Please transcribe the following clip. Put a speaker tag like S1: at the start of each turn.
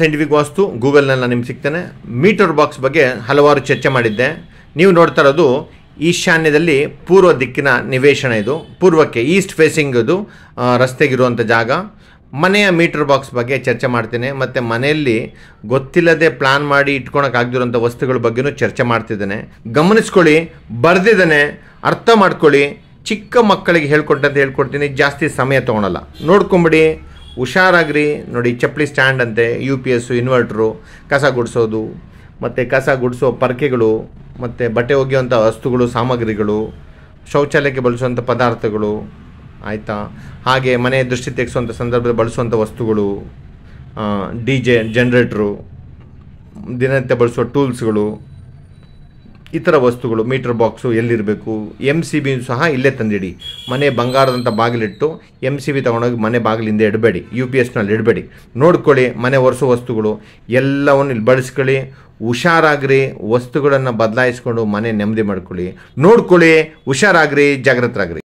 S1: scientific ವಾಸ್ತು ಗೂಗಲ್ನಲ್ಲಿ ನಿಮ್ಗೆ ಸಿಗ್ತೇನೆ metre box ಬಗ್ಗೆ ಹಲವಾರು ಚರ್ಚೆ ಮಾಡಿದ್ದೆ ನೀವು ನೋಡ್ತಾ ಇರೋದು ಈಶಾನ್ಯದಲ್ಲಿ ಪೂರ್ವ ದಿಕ್ಕಿನ ನಿವೇಶನ ಇದು ಪೂರ್ವಕ್ಕೆ ಈಸ್ಟ್ ಫೇಸಿಂಗ್ ಇದು ರಸ್ತೆಗಿರುವಂಥ ಜಾಗ ಮನೆಯ ಮೀಟರ್ ಬಾಕ್ಸ್ ಬಗ್ಗೆ ಚರ್ಚೆ ಮಾಡ್ತೇನೆ ಮತ್ತು ಮನೆಯಲ್ಲಿ ಗೊತ್ತಿಲ್ಲದೆ ಪ್ಲಾನ್ ಮಾಡಿ ಇಟ್ಕೊಳಕ್ಕಾಗದಿರುವಂಥ ವಸ್ತುಗಳ ಬಗ್ಗೆನೂ ಚರ್ಚೆ ಮಾಡ್ತಿದ್ದೇನೆ ಗಮನಿಸ್ಕೊಳ್ಳಿ ಬರೆದಿದ್ದೇನೆ ಅರ್ಥ ಮಾಡ್ಕೊಳ್ಳಿ ಚಿಕ್ಕ ಮಕ್ಕಳಿಗೆ ಹೇಳ್ಕೊಟ್ಟಂತ ಹೇಳ್ಕೊಡ್ತೀನಿ ಜಾಸ್ತಿ ಸಮಯ ತೊಗೊಳಲ್ಲ ನೋಡ್ಕೊಂಬಿಡಿ ಹುಷಾರಾಗ್ರಿ ನೋಡಿ ಚಪ್ಪಲಿ ಸ್ಟ್ಯಾಂಡ್ ಅಂತೆ ಯು ಪಿ ಎಸ್ಸು ಇನ್ವರ್ಟ್ರು ಕಸ ಗುಡಿಸೋದು ಮತ್ತು ಕಸ ಗುಡಿಸೋ ಪರ್ಕೆಗಳು ಮತ್ತು ಬಟ್ಟೆ ಒಗೆಯುವಂಥ ವಸ್ತುಗಳು ಸಾಮಗ್ರಿಗಳು ಶೌಚಾಲಯಕ್ಕೆ ಬಳಸುವಂಥ ಪದಾರ್ಥಗಳು ಆಯಿತಾ ಹಾಗೆ ಮನೆ ದೃಷ್ಟಿ ತೆಗೆಸುವಂಥ ಸಂದರ್ಭದಲ್ಲಿ ಬಳಸುವಂಥ ವಸ್ತುಗಳು ಡಿ ಜೆ ಜನ್ರೇಟ್ರು ದಿನನಿತ್ಯ ಬಳಸುವ ಟೂಲ್ಸ್ಗಳು ಈ ಥರ ವಸ್ತುಗಳು ಮೀಟರ್ ಬಾಕ್ಸು ಎಲ್ಲಿರಬೇಕು ಎಮ್ ಸಿ ಬಿ ಸಹ ಇಲ್ಲೇ ತಂದಿಡಿ ಮನೆ ಬಂಗಾರದಂಥ ಬಾಗಿಲಿಟ್ಟು ಎಮ್ ಸಿ ಬಿ ತೊಗೊಂಡೋಗಿ ಮನೆ ಬಾಗಿಲಿಂದ ಇಡಬೇಡಿ ಯು ಪಿ ಎಸ್ನಲ್ಲಿ ಇಡಬೇಡಿ ನೋಡ್ಕೊಳ್ಳಿ ಮನೆ ಒರೆಸೋ ವಸ್ತುಗಳು ಎಲ್ಲವನ್ನು ಇಲ್ಲಿ ಬಳಸ್ಕೊಳ್ಳಿ ಹುಷಾರಾಗ್ರಿ ವಸ್ತುಗಳನ್ನು ಬದಲಾಯಿಸ್ಕೊಂಡು ಮನೆ ನೆಮ್ಮದಿ ಮಾಡ್ಕೊಳ್ಳಿ ನೋಡ್ಕೊಳ್ಳಿ ಹುಷಾರಾಗ್ರಿ ಜಾಗ್ರತರಾಗ್ರಿ